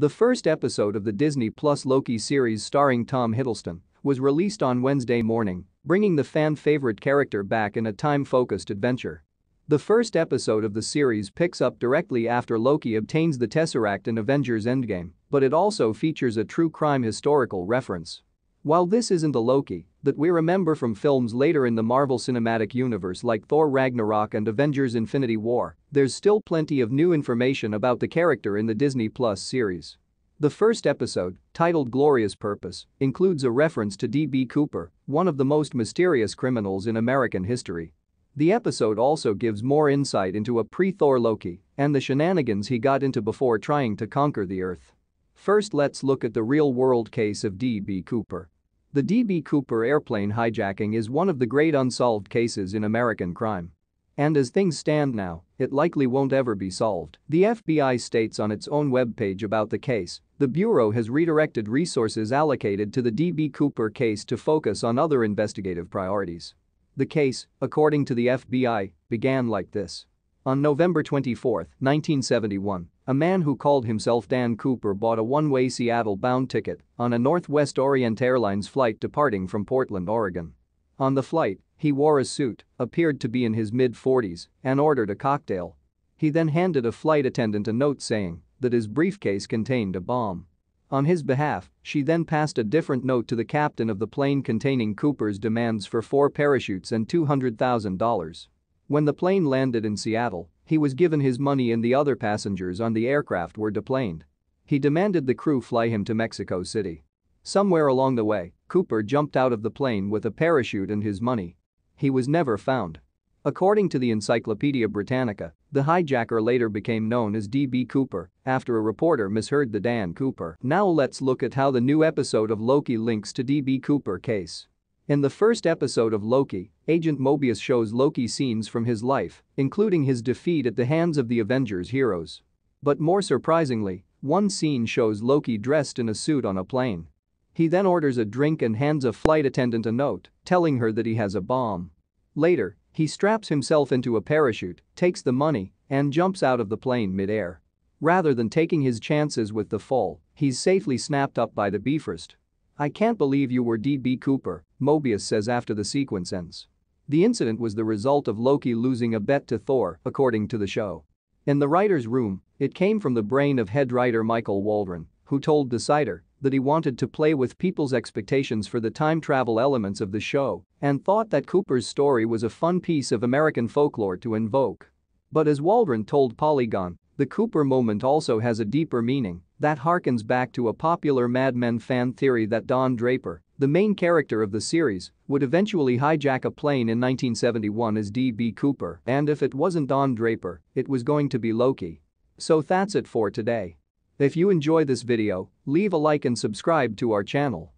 The first episode of the Disney Plus Loki series starring Tom Hiddleston was released on Wednesday morning, bringing the fan-favorite character back in a time-focused adventure. The first episode of the series picks up directly after Loki obtains the Tesseract in Avengers Endgame, but it also features a true crime historical reference. While this isn't the Loki that we remember from films later in the Marvel Cinematic Universe like Thor Ragnarok and Avengers Infinity War, there's still plenty of new information about the character in the Disney Plus series. The first episode, titled Glorious Purpose, includes a reference to D.B. Cooper, one of the most mysterious criminals in American history. The episode also gives more insight into a pre-Thor Loki and the shenanigans he got into before trying to conquer the Earth. First let's look at the real-world case of D.B. Cooper. The D.B. Cooper airplane hijacking is one of the great unsolved cases in American crime. And as things stand now, it likely won't ever be solved. The FBI states on its own webpage about the case, the Bureau has redirected resources allocated to the D.B. Cooper case to focus on other investigative priorities. The case, according to the FBI, began like this. On November 24, 1971, a man who called himself Dan Cooper bought a one-way Seattle-bound ticket on a Northwest Orient Airlines flight departing from Portland, Oregon. On the flight, he wore a suit, appeared to be in his mid-40s, and ordered a cocktail. He then handed a flight attendant a note saying that his briefcase contained a bomb. On his behalf, she then passed a different note to the captain of the plane containing Cooper's demands for four parachutes and $200,000. When the plane landed in Seattle, he was given his money and the other passengers on the aircraft were deplaned. He demanded the crew fly him to Mexico City. Somewhere along the way, Cooper jumped out of the plane with a parachute and his money. He was never found. According to the Encyclopedia Britannica, the hijacker later became known as D.B. Cooper after a reporter misheard the Dan Cooper. Now let's look at how the new episode of Loki links to D.B. Cooper case. In the first episode of Loki, Agent Mobius shows Loki scenes from his life, including his defeat at the hands of the Avengers heroes. But more surprisingly, one scene shows Loki dressed in a suit on a plane. He then orders a drink and hands a flight attendant a note, telling her that he has a bomb. Later, he straps himself into a parachute, takes the money, and jumps out of the plane midair. Rather than taking his chances with the fall, he's safely snapped up by the Bifrost. I can't believe you were D.B. Cooper, Mobius says after the sequence ends. The incident was the result of Loki losing a bet to Thor, according to the show. In the writer's room, it came from the brain of head writer Michael Waldron, who told Decider that he wanted to play with people's expectations for the time travel elements of the show and thought that Cooper's story was a fun piece of American folklore to invoke. But as Waldron told Polygon, the Cooper moment also has a deeper meaning that harkens back to a popular Mad Men fan theory that Don Draper, the main character of the series, would eventually hijack a plane in 1971 as D.B. Cooper and if it wasn't Don Draper, it was going to be Loki. So that's it for today. If you enjoy this video, leave a like and subscribe to our channel.